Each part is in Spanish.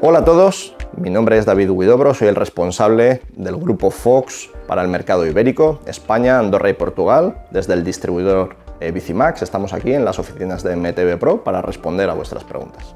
Hola a todos, mi nombre es David Huidobro, soy el responsable del grupo Fox para el mercado ibérico, España, Andorra y Portugal, desde el distribuidor eh, Bicimax. Estamos aquí en las oficinas de MTV Pro para responder a vuestras preguntas.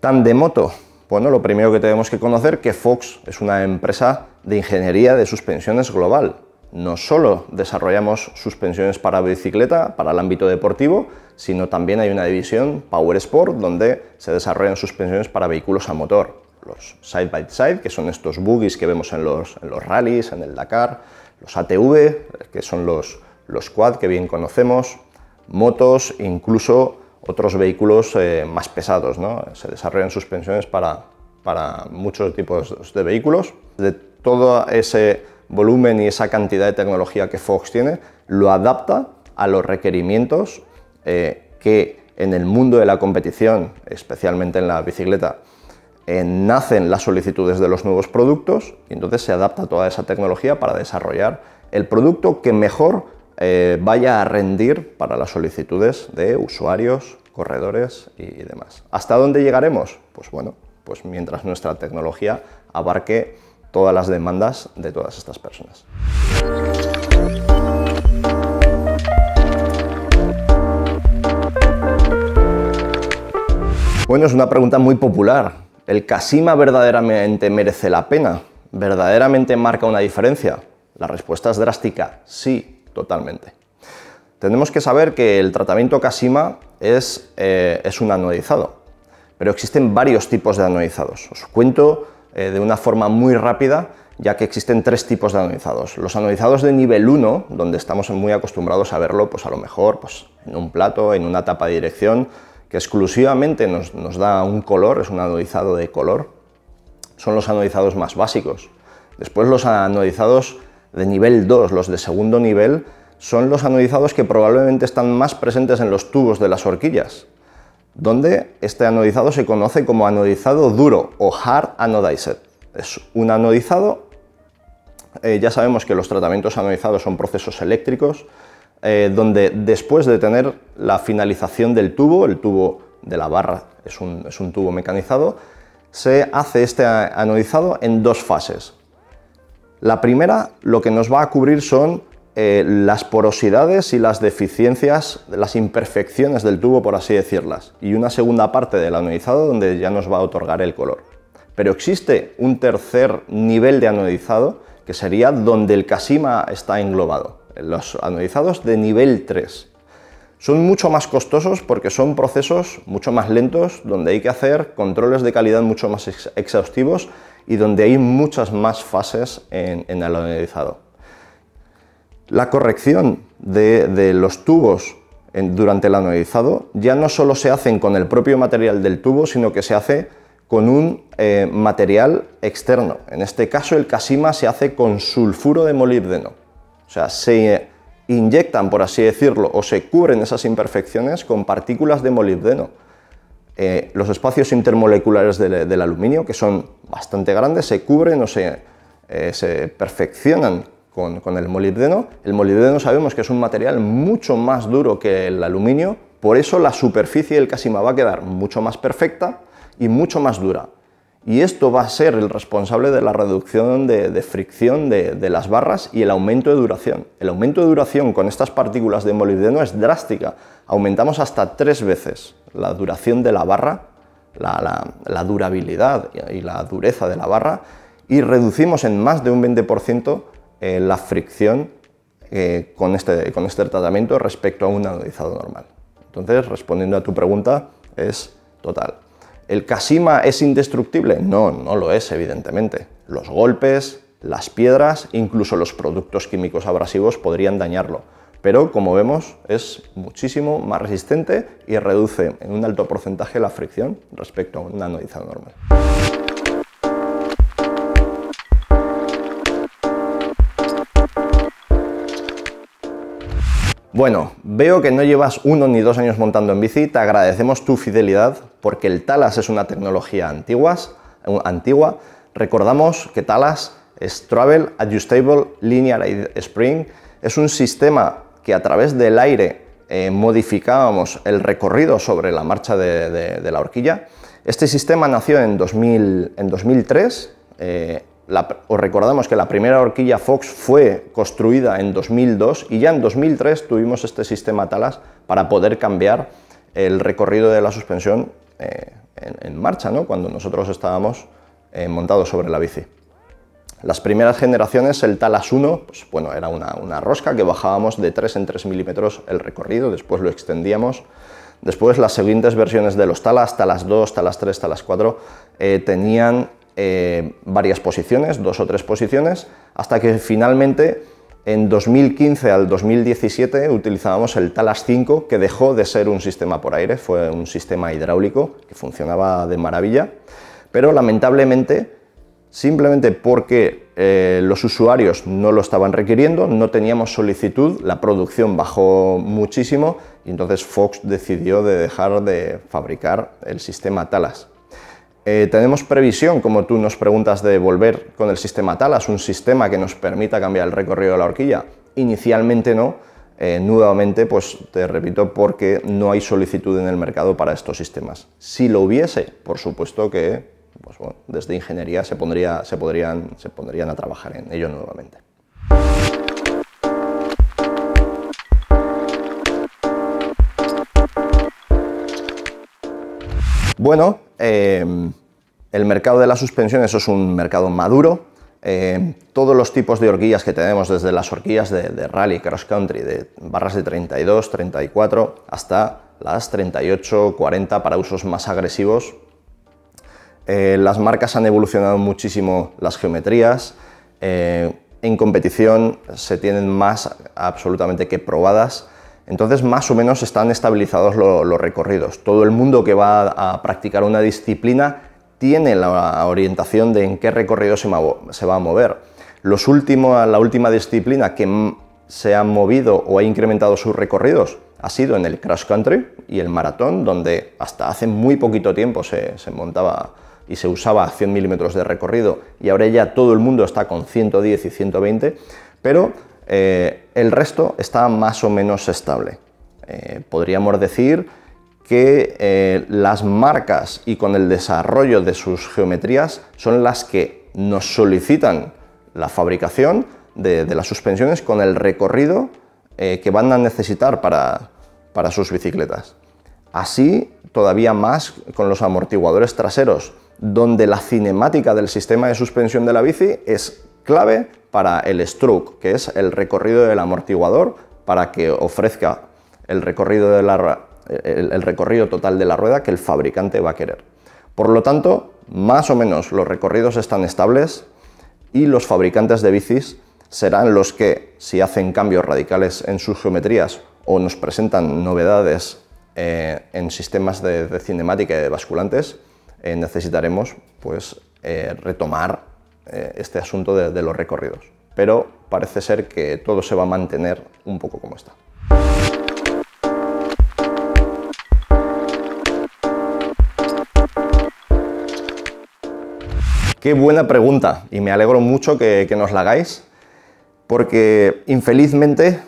Tan moto bueno, lo primero que tenemos que conocer que Fox es una empresa de ingeniería de suspensiones global. No solo desarrollamos suspensiones para bicicleta, para el ámbito deportivo, sino también hay una división Power Sport donde se desarrollan suspensiones para vehículos a motor. Los side by side, que son estos buggies que vemos en los, rallies, en el Dakar, los ATV, que son los, los quad que bien conocemos, motos, incluso otros vehículos eh, más pesados. Se desarrollan suspensiones para, para muchos tipos de vehículos. De todo ese volumen y esa cantidad de tecnología que Fox tiene, lo adapta a los requerimientos eh, que en el mundo de la competición, especialmente en la bicicleta, eh, nacen las solicitudes de los nuevos productos y entonces se adapta toda esa tecnología para desarrollar el producto que mejor eh, vaya a rendir para las solicitudes de usuarios, corredores y demás. ¿Hasta dónde llegaremos? Pues bueno, pues mientras nuestra tecnología abarque todas las demandas de todas estas personas. Bueno, es una pregunta muy popular. ¿El Casima verdaderamente merece la pena? ¿Verdaderamente marca una diferencia? La respuesta es drástica, sí, totalmente. Tenemos que saber que el tratamiento Casima es, eh, es un anodizado, pero existen varios tipos de anodizados. Os cuento eh, de una forma muy rápida, ya que existen tres tipos de anodizados. Los anodizados de nivel 1, donde estamos muy acostumbrados a verlo, pues a lo mejor pues, en un plato, en una tapa de dirección, que exclusivamente nos, nos da un color, es un anodizado de color, son los anodizados más básicos. Después los anodizados de nivel 2, los de segundo nivel, son los anodizados que probablemente están más presentes en los tubos de las horquillas, donde este anodizado se conoce como anodizado duro o hard anodized. Es un anodizado, eh, ya sabemos que los tratamientos anodizados son procesos eléctricos, eh, donde después de tener la finalización del tubo, el tubo de la barra es un, es un tubo mecanizado, se hace este anodizado en dos fases. La primera lo que nos va a cubrir son eh, las porosidades y las deficiencias, las imperfecciones del tubo, por así decirlas, y una segunda parte del anodizado donde ya nos va a otorgar el color. Pero existe un tercer nivel de anodizado que sería donde el casima está englobado, los anodizados de nivel 3. Son mucho más costosos porque son procesos mucho más lentos, donde hay que hacer controles de calidad mucho más exhaustivos y donde hay muchas más fases en, el anodizado. La corrección de, los tubos durante el anodizado ya no solo se hacen con el propio material del tubo, sino que se hace con un eh, material externo. En este caso el casima se hace con sulfuro de molibdeno. O sea, se inyectan, por así decirlo, o se cubren esas imperfecciones con partículas de molibdeno. Eh, los espacios intermoleculares del, aluminio, que son bastante grandes, se cubren o eh, se, perfeccionan con, con, el molibdeno. El molibdeno sabemos que es un material mucho más duro que el aluminio, por eso la superficie del Casima va a quedar mucho más perfecta y mucho más dura. Y esto va a ser el responsable de la reducción de, fricción de, las barras y el aumento de duración. El aumento de duración con estas partículas de molibdeno es drástica. Aumentamos hasta tres veces la duración de la barra, la, durabilidad y la dureza de la barra, y reducimos en más de un 20% eh, la fricción eh, con, este, con este tratamiento respecto a un anodizado normal. Entonces, respondiendo a tu pregunta, es total. ¿El Casima es indestructible? No, no lo es, evidentemente. Los golpes, las piedras, incluso los productos químicos abrasivos podrían dañarlo. Pero, como vemos, es muchísimo más resistente y reduce en un alto porcentaje la fricción respecto a un anodizado normal. Bueno, veo que no llevas uno ni dos años montando en bici, te agradecemos tu fidelidad porque el Talas es una tecnología antigua. Recordamos que Talas es Travel Adjustable Linear Spring, es un sistema que a través del aire eh, modificábamos el recorrido sobre la marcha de, la horquilla. Este sistema nació en, 2003 os recordamos que la primera horquilla Fox fue construida en 2002 y ya en 2003 tuvimos este sistema Talas para poder cambiar el recorrido de la suspensión eh, en, marcha, ¿no? cuando nosotros estábamos eh, montados sobre la bici. Las primeras generaciones, el Talas 1, pues, bueno, era una, rosca que bajábamos de 3 en 3 milímetros el recorrido, después lo extendíamos. Después las siguientes versiones de los Talas, Talas 2, Talas 3, Talas 4, eh, tenían eh, varias posiciones, dos o tres posiciones, hasta que finalmente en 2015 al 2017 utilizábamos el Talas 5, que dejó de ser un sistema por aire, fue un sistema hidráulico que funcionaba de maravilla, pero lamentablemente, simplemente porque eh, los usuarios no lo estaban requiriendo, no teníamos solicitud, la producción bajó muchísimo y entonces Fox decidió de dejar de fabricar el sistema Talas. Eh, tenemos previsión, como tú nos preguntas, de volver con el sistema Talas, un sistema que nos permita cambiar el recorrido de la horquilla. Inicialmente no, eh, nuevamente, pues te repito, porque no hay solicitud en el mercado para estos sistemas. Si lo hubiese, por supuesto que pues, desde ingeniería se, pondría, se, podrían, se pondrían a trabajar en ello nuevamente. Bueno, eh, el mercado de las suspensiones es un mercado maduro. Eh, todos los tipos de horquillas que tenemos, desde las horquillas de, rally, cross country, de barras de 32, 34, hasta las 38, 40 para usos más agresivos. Eh, las marcas han evolucionado muchísimo las geometrías. en competición se tienen más absolutamente que probadas entonces, más o menos están estabilizados los recorridos. Todo el mundo que va a practicar una disciplina tiene la orientación de en qué recorrido se, va a mover. Los últimos, la última disciplina que se ha movido o ha incrementado sus recorridos ha sido en el cross country y el maratón, donde hasta hace muy poquito tiempo se, montaba y se usaba 100 milímetros de recorrido y ahora ya todo el mundo está con 110 y 120, pero eh, el resto está más o menos estable. Eh, podríamos decir que eh, las marcas y con el desarrollo de sus geometrías son las que nos solicitan la fabricación de, las suspensiones con el recorrido que van a necesitar para, para sus bicicletas. Así, todavía más con los amortiguadores traseros, donde la cinemática del sistema de suspensión de la bici es clave para el stroke, que es el recorrido del amortiguador para que ofrezca el recorrido, el, recorrido total de la rueda que el fabricante va a querer. Por lo tanto, más o menos los recorridos están estables y los fabricantes de bicis serán los que, si hacen cambios radicales en sus geometrías o nos presentan novedades eh, en sistemas de, cinemática y de basculantes, eh, necesitaremos pues, eh, retomar eh, este asunto de, los recorridos. Pero parece ser que todo se va a mantener un poco como está. Qué buena pregunta y me alegro mucho que, nos la hagáis porque infelizmente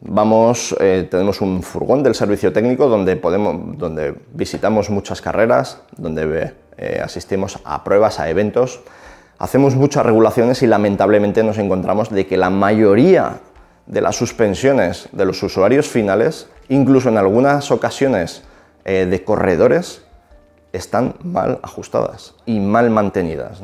vamos, eh, tenemos un furgón del servicio técnico donde, podemos, donde visitamos muchas carreras, donde eh, asistimos a pruebas, a eventos Hacemos muchas regulaciones y lamentablemente nos encontramos de que la mayoría de las suspensiones de los usuarios finales, incluso en algunas ocasiones eh, de corredores, están mal ajustadas y mal mantenidas.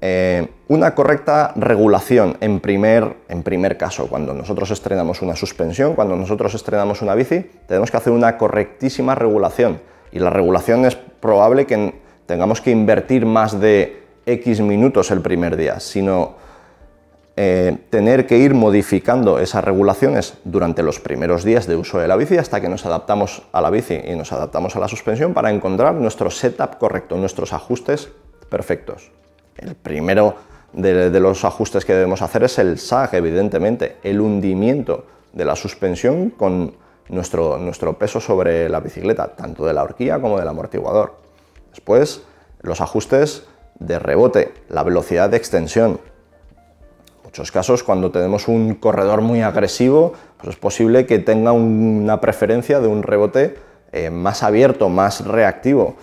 Eh, una correcta regulación en primer, en primer caso, cuando nosotros estrenamos una suspensión, cuando nosotros estrenamos una bici, tenemos que hacer una correctísima regulación. Y la regulación es probable que tengamos que invertir más de X minutos el primer día, sino eh, tener que ir modificando esas regulaciones durante los primeros días de uso de la bici hasta que nos adaptamos a la bici y nos adaptamos a la suspensión para encontrar nuestro setup correcto, nuestros ajustes perfectos. El primero de, los ajustes que debemos hacer es el sag, evidentemente, el hundimiento de la suspensión con nuestro, nuestro peso sobre la bicicleta, tanto de la horquilla como del amortiguador. Después, los ajustes de rebote, la velocidad de extensión. En muchos casos, cuando tenemos un corredor muy agresivo, pues es posible que tenga una preferencia de un rebote eh, más abierto, más reactivo.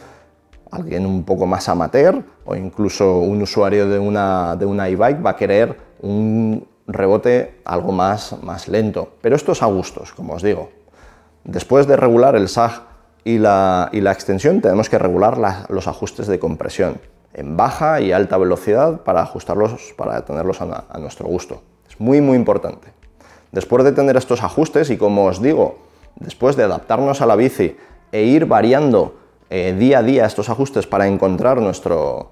Alguien un poco más amateur o incluso un usuario de una, de una e-bike va a querer un rebote algo más, más lento. Pero esto es a gustos, como os digo. Después de regular el SAG y la, extensión, tenemos que regular los ajustes de compresión en baja y alta velocidad para ajustarlos, para tenerlos a, nuestro gusto. Es muy, muy importante. Después de tener estos ajustes y como os digo, después de adaptarnos a la bici e ir variando eh, día a día estos ajustes para encontrar nuestro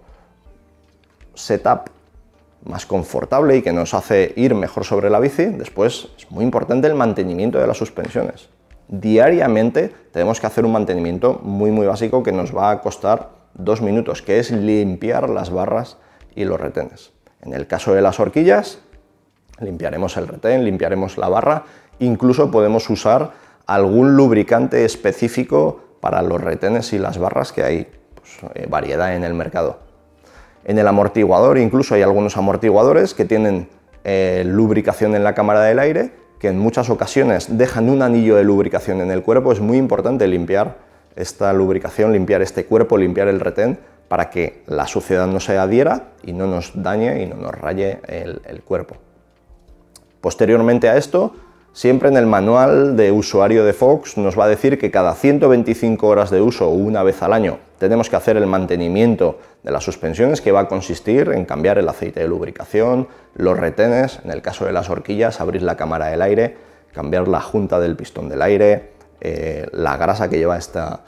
setup más confortable y que nos hace ir mejor sobre la bici, después es muy importante el mantenimiento de las suspensiones. Diariamente tenemos que hacer un mantenimiento muy muy básico que nos va a costar dos minutos, que es limpiar las barras y los retenes. En el caso de las horquillas, limpiaremos el retén, limpiaremos la barra, incluso podemos usar algún lubricante específico para los retenes y las barras que hay pues, eh, variedad en el mercado. En el amortiguador incluso hay algunos amortiguadores que tienen eh, lubricación en la cámara del aire, que en muchas ocasiones dejan un anillo de lubricación en el cuerpo, es muy importante limpiar esta lubricación, limpiar este cuerpo, limpiar el retén, para que la suciedad no se adhiera y no nos dañe y no nos raye el, cuerpo. Posteriormente a esto, siempre en el manual de usuario de Fox nos va a decir que cada 125 horas de uso o una vez al año tenemos que hacer el mantenimiento de las suspensiones que va a consistir en cambiar el aceite de lubricación, los retenes, en el caso de las horquillas abrir la cámara del aire, cambiar la junta del pistón del aire, eh, la grasa que lleva esta,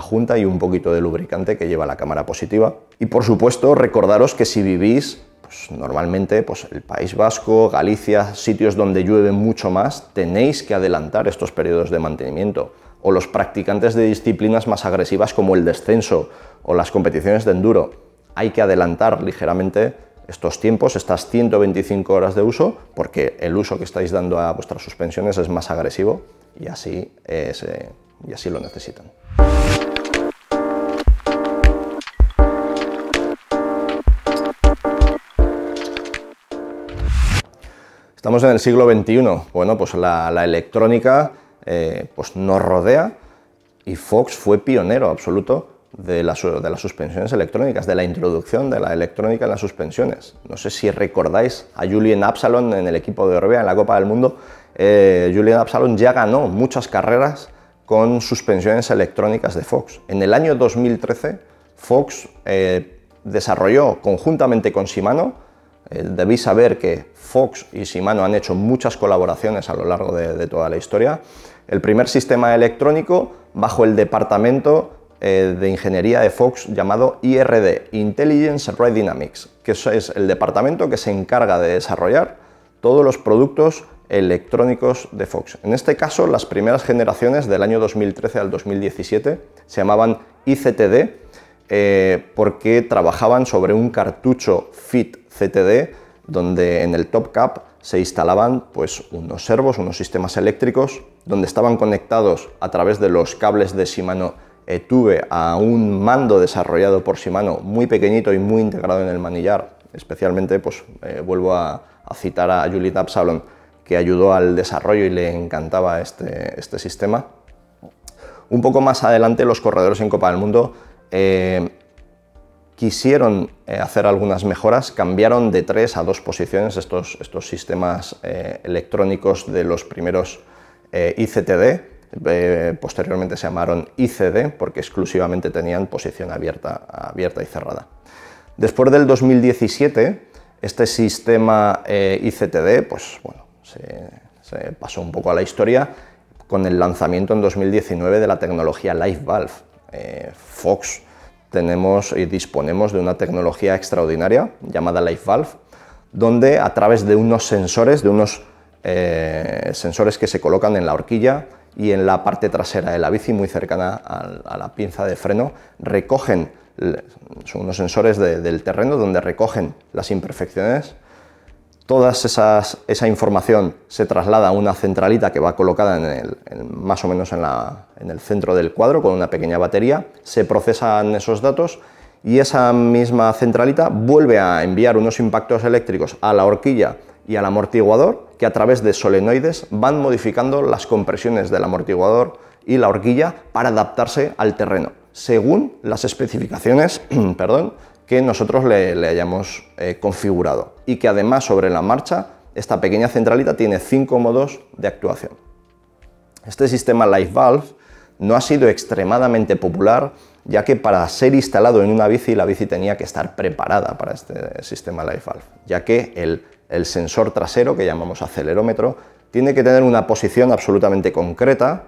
junta y un poquito de lubricante que lleva la cámara positiva. Y por supuesto, recordaros que si vivís pues, normalmente pues, el País Vasco, Galicia, sitios donde llueve mucho más, tenéis que adelantar estos periodos de mantenimiento. O los practicantes de disciplinas más agresivas como el descenso o las competiciones de enduro, hay que adelantar ligeramente estos tiempos, estas 125 horas de uso, porque el uso que estáis dando a vuestras suspensiones es más agresivo y así, eh, y así lo necesitan. Estamos en el siglo XXI. Bueno, pues la, electrónica eh, pues nos rodea y Fox fue pionero absoluto de, la, de, las suspensiones electrónicas, de la introducción de la electrónica en las suspensiones. No sé si recordáis a Julien Absalon en el equipo de Orbea en la Copa del Mundo eh, Julian Absalon ya ganó muchas carreras con suspensiones electrónicas de Fox. En el año 2013, Fox eh, desarrolló conjuntamente con Shimano, eh, debéis saber que Fox y Shimano han hecho muchas colaboraciones a lo largo de, toda la historia, el primer sistema electrónico bajo el departamento de ingeniería de Fox llamado IRD, Intelligence Ride Dynamics, que es el departamento que se encarga de desarrollar todos los productos electrónicos de Fox. En este caso, las primeras generaciones del año 2013 al 2017 se llamaban ICTD eh, porque trabajaban sobre un cartucho FIT CTD donde en el top cap se instalaban pues, unos servos, unos sistemas eléctricos donde estaban conectados a través de los cables de Shimano tuve a un mando desarrollado por Shimano muy pequeñito y muy integrado en el manillar, especialmente pues eh, vuelvo a, citar a Julie Absalon, que ayudó al desarrollo y le encantaba este, este sistema. Un poco más adelante los corredores en Copa del Mundo eh, quisieron eh, hacer algunas mejoras, cambiaron de tres a dos posiciones estos, estos sistemas eh, electrónicos de los primeros ICTD, posteriormente se llamaron ICD porque exclusivamente tenían posición abierta, abierta y cerrada. Después del 2017, este sistema ICTD pues, bueno, se, pasó un poco a la historia con el lanzamiento en 2019 de la tecnología Live Valve. Eh, Fox tenemos y disponemos de una tecnología extraordinaria llamada Live Valve, donde a través de unos sensores, de unos eh, sensores que se colocan en la horquilla y en la parte trasera de la bici, muy cercana a, la pinza de freno, recogen, son unos sensores del terreno donde recogen las imperfecciones Toda esa información se traslada a una centralita que va colocada en el, más o menos en, en, el centro del cuadro con una pequeña batería, se procesan esos datos y esa misma centralita vuelve a enviar unos impactos eléctricos a la horquilla y al amortiguador que a través de solenoides van modificando las compresiones del amortiguador y la horquilla para adaptarse al terreno, según las especificaciones perdón, que nosotros le, hayamos eh, configurado y que además sobre la marcha esta pequeña centralita tiene cinco modos de actuación. Este sistema Live Valve no ha sido extremadamente popular ya que para ser instalado en una bici la bici tenía que estar preparada para este sistema Live Valve ya que el sensor trasero que llamamos acelerómetro tiene que tener una posición absolutamente concreta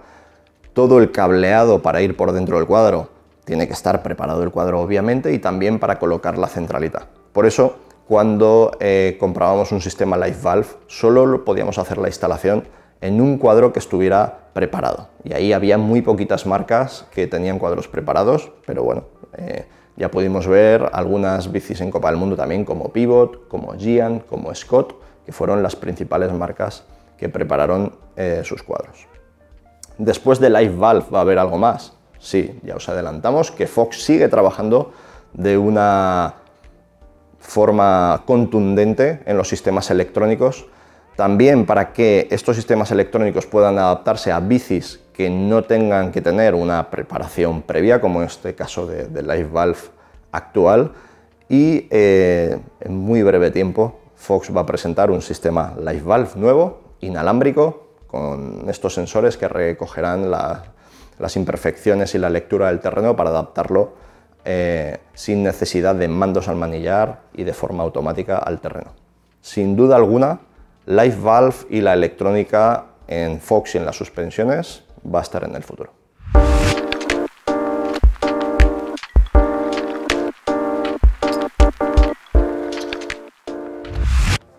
todo el cableado para ir por dentro del cuadro tiene que estar preparado el cuadro, obviamente, y también para colocar la centralita. Por eso, cuando eh, comprábamos un sistema Life Valve, solo podíamos hacer la instalación en un cuadro que estuviera preparado. Y ahí había muy poquitas marcas que tenían cuadros preparados, pero bueno, eh, ya pudimos ver algunas bicis en Copa del Mundo también, como Pivot, como Gian, como Scott, que fueron las principales marcas que prepararon eh, sus cuadros. Después de Life Valve va a haber algo más. Sí, ya os adelantamos que Fox sigue trabajando de una forma contundente en los sistemas electrónicos. También para que estos sistemas electrónicos puedan adaptarse a bicis que no tengan que tener una preparación previa, como en este caso de, Live Valve actual. Y eh, en muy breve tiempo Fox va a presentar un sistema Live Valve nuevo, inalámbrico, con estos sensores que recogerán la, las imperfecciones y la lectura del terreno para adaptarlo eh, sin necesidad de mandos al manillar y de forma automática al terreno. Sin duda alguna, Life Valve y la electrónica en Fox y en las suspensiones va a estar en el futuro.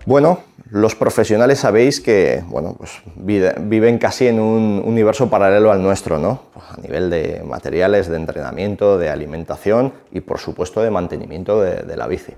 Bueno, los profesionales sabéis que bueno, pues viven casi en un universo paralelo al nuestro, ¿no? Pues a nivel de materiales, de entrenamiento, de alimentación y por supuesto de mantenimiento de, la bici.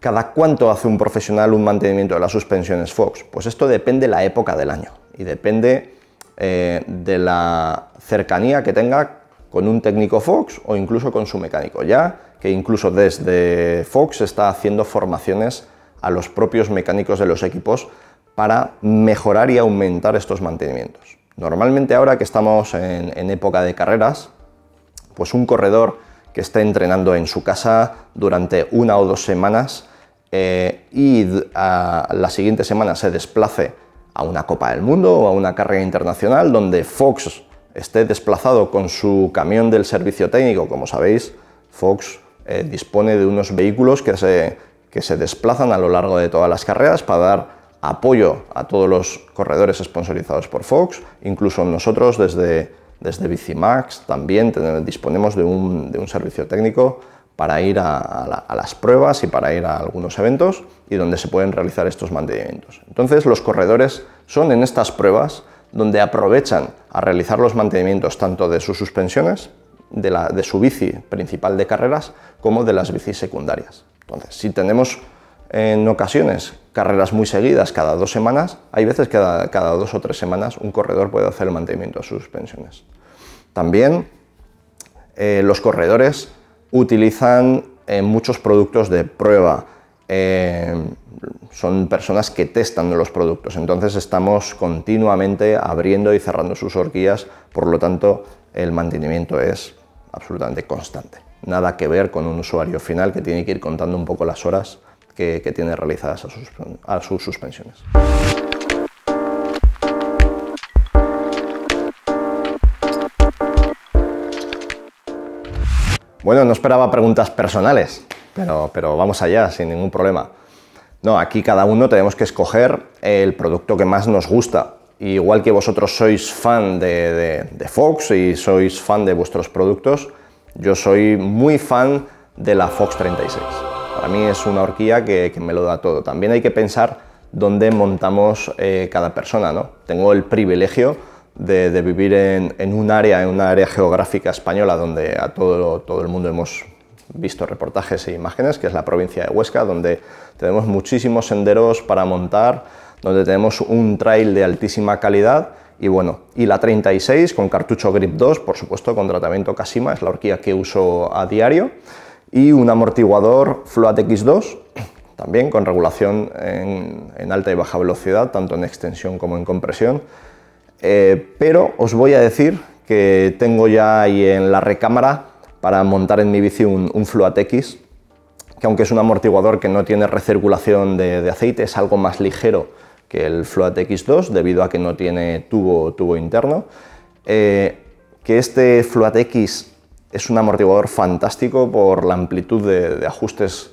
¿Cada cuánto hace un profesional un mantenimiento de las suspensiones Fox? Pues esto depende de la época del año y depende eh, de la cercanía que tenga con un técnico Fox o incluso con su mecánico, ya que incluso desde Fox está haciendo formaciones a los propios mecánicos de los equipos para mejorar y aumentar estos mantenimientos. Normalmente ahora que estamos en, época de carreras, pues un corredor que esté entrenando en su casa durante una o dos semanas eh, y la siguiente semana se desplace a una Copa del Mundo o a una carrera internacional donde Fox esté desplazado con su camión del servicio técnico, como sabéis, Fox eh, dispone de unos vehículos que se que se desplazan a lo largo de todas las carreras para dar apoyo a todos los corredores sponsorizados por Fox, incluso nosotros desde, desde Bicimax también disponemos de un, servicio técnico para ir a, a, las pruebas y para ir a algunos eventos y donde se pueden realizar estos mantenimientos. Entonces los corredores son en estas pruebas donde aprovechan a realizar los mantenimientos tanto de sus suspensiones, de, la, de su bici principal de carreras, como de las bicis secundarias. Entonces, si tenemos en ocasiones carreras muy seguidas cada dos semanas, hay veces que cada, dos o tres semanas un corredor puede hacer el mantenimiento a sus pensiones. También eh, los corredores utilizan eh, muchos productos de prueba. Eh, son personas que testan los productos, entonces estamos continuamente abriendo y cerrando sus horquillas, por lo tanto el mantenimiento es absolutamente constante nada que ver con un usuario final que tiene que ir contando un poco las horas que, tiene realizadas a sus, suspensiones. Bueno, no esperaba preguntas personales, pero, vamos allá, sin ningún problema. No, aquí cada uno tenemos que escoger el producto que más nos gusta. Igual que vosotros sois fan de Fox y sois fan de vuestros productos, yo soy muy fan de la Fox 36. Para mí es una horquilla que, me lo da todo. También hay que pensar dónde montamos eh, cada persona. ¿no? Tengo el privilegio de, vivir en, un área, en una área geográfica española donde a todo, todo el mundo hemos visto reportajes e imágenes, que es la provincia de Huesca, donde tenemos muchísimos senderos para montar, donde tenemos un trail de altísima calidad y bueno, y la 36 con cartucho Grip 2, por supuesto, con tratamiento Casima, es la horquilla que uso a diario. Y un amortiguador Float X2, también con regulación en, alta y baja velocidad, tanto en extensión como en compresión. Eh, pero os voy a decir que tengo ya ahí en la recámara para montar en mi bici un, un X, que aunque es un amortiguador que no tiene recirculación de, de aceite, es algo más ligero que el Float X2 debido a que no tiene tubo, tubo interno. Eh, que este Float X es un amortiguador fantástico por la amplitud de, ajustes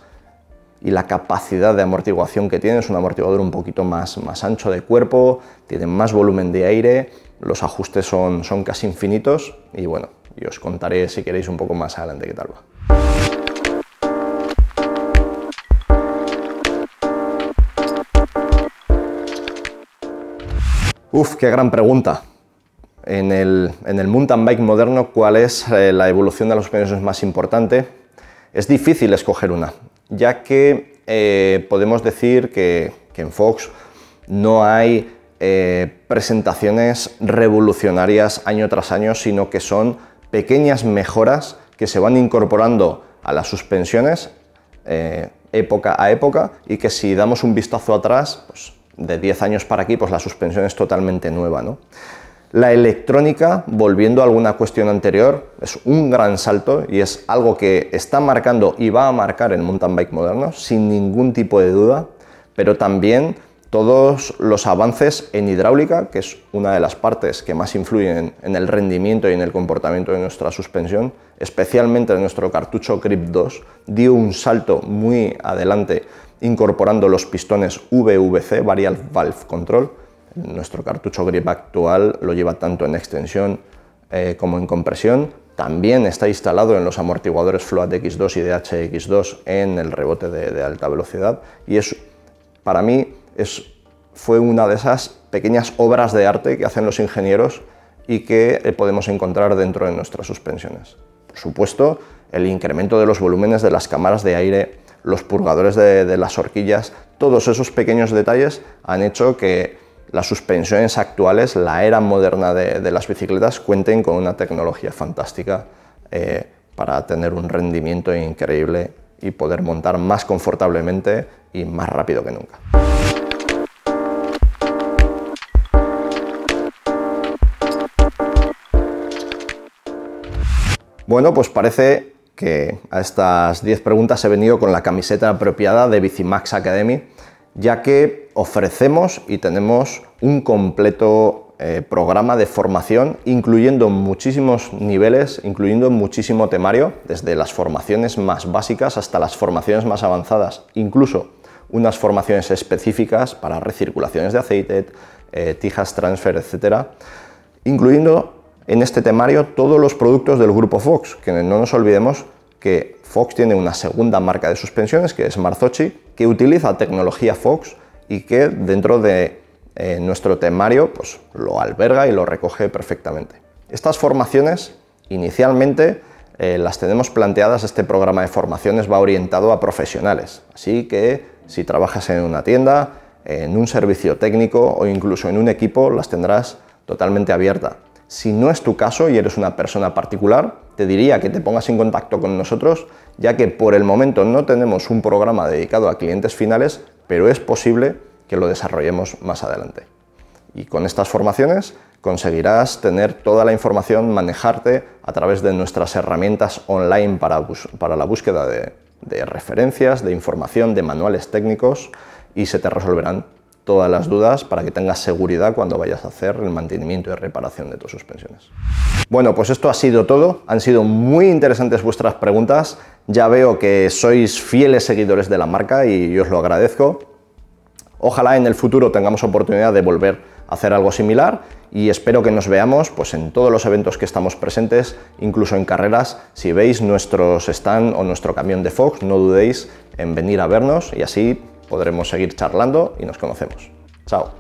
y la capacidad de amortiguación que tiene. Es un amortiguador un poquito más, más ancho de cuerpo, tiene más volumen de aire, los ajustes son, son casi infinitos y bueno, y os contaré si queréis un poco más adelante qué tal va. Uf, qué gran pregunta. En el, en mountain bike moderno, ¿cuál es eh, la evolución de las suspensiones más importante? Es difícil escoger una, ya que eh, podemos decir que, en Fox no hay eh, presentaciones revolucionarias año tras año, sino que son pequeñas mejoras que se van incorporando a las suspensiones época a época y que si damos un vistazo atrás, pues de 10 años para aquí, pues la suspensión es totalmente nueva, ¿no? La electrónica, volviendo a alguna cuestión anterior, es un gran salto y es algo que está marcando y va a marcar el mountain bike moderno, sin ningún tipo de duda, pero también todos los avances en hidráulica, que es una de las partes que más influyen en el rendimiento y en el comportamiento de nuestra suspensión, especialmente de nuestro cartucho Grip 2, dio un salto muy adelante incorporando los pistones VVC, Varial Valve Control. Nuestro cartucho grip actual lo lleva tanto en extensión eh, como en compresión. También está instalado en los amortiguadores Float X2 y DHX2 en el rebote de, alta velocidad. Y eso, para mí es, fue una de esas pequeñas obras de arte que hacen los ingenieros y que eh, podemos encontrar dentro de nuestras suspensiones. Por supuesto, el incremento de los volúmenes de las cámaras de aire los purgadores de, las horquillas, todos esos pequeños detalles han hecho que las suspensiones actuales, la era moderna de, las bicicletas, cuenten con una tecnología fantástica eh, para tener un rendimiento increíble y poder montar más confortablemente y más rápido que nunca. Bueno, pues parece que a estas 10 preguntas he venido con la camiseta apropiada de Bicimax Academy, ya que ofrecemos y tenemos un completo eh, programa de formación, incluyendo muchísimos niveles, incluyendo muchísimo temario, desde las formaciones más básicas hasta las formaciones más avanzadas, incluso unas formaciones específicas para recirculaciones de aceite, eh, tijas transfer, etcétera, incluyendo en este temario todos los productos del grupo Fox, que no nos olvidemos que Fox tiene una segunda marca de suspensiones, que es Marzocchi, que utiliza tecnología Fox y que dentro de eh, nuestro temario pues, lo alberga y lo recoge perfectamente. Estas formaciones, inicialmente, eh, las tenemos planteadas, este programa de formaciones va orientado a profesionales, así que si trabajas en una tienda, en un servicio técnico o incluso en un equipo, las tendrás totalmente abierta. Si no es tu caso y eres una persona particular, te diría que te pongas en contacto con nosotros, ya que por el momento no tenemos un programa dedicado a clientes finales, pero es posible que lo desarrollemos más adelante. Y con estas formaciones conseguirás tener toda la información, manejarte a través de nuestras herramientas online para, la búsqueda de, de referencias, de información, de manuales técnicos y se te resolverán todas las dudas para que tengas seguridad cuando vayas a hacer el mantenimiento y reparación de tus suspensiones. Bueno, pues esto ha sido todo. Han sido muy interesantes vuestras preguntas. Ya veo que sois fieles seguidores de la marca y yo os lo agradezco. Ojalá en el futuro tengamos oportunidad de volver a hacer algo similar y espero que nos veamos pues, en todos los eventos que estamos presentes, incluso en carreras. Si veis nuestros stand o nuestro camión de Fox, no dudéis en venir a vernos y así podremos seguir charlando y nos conocemos. Chao.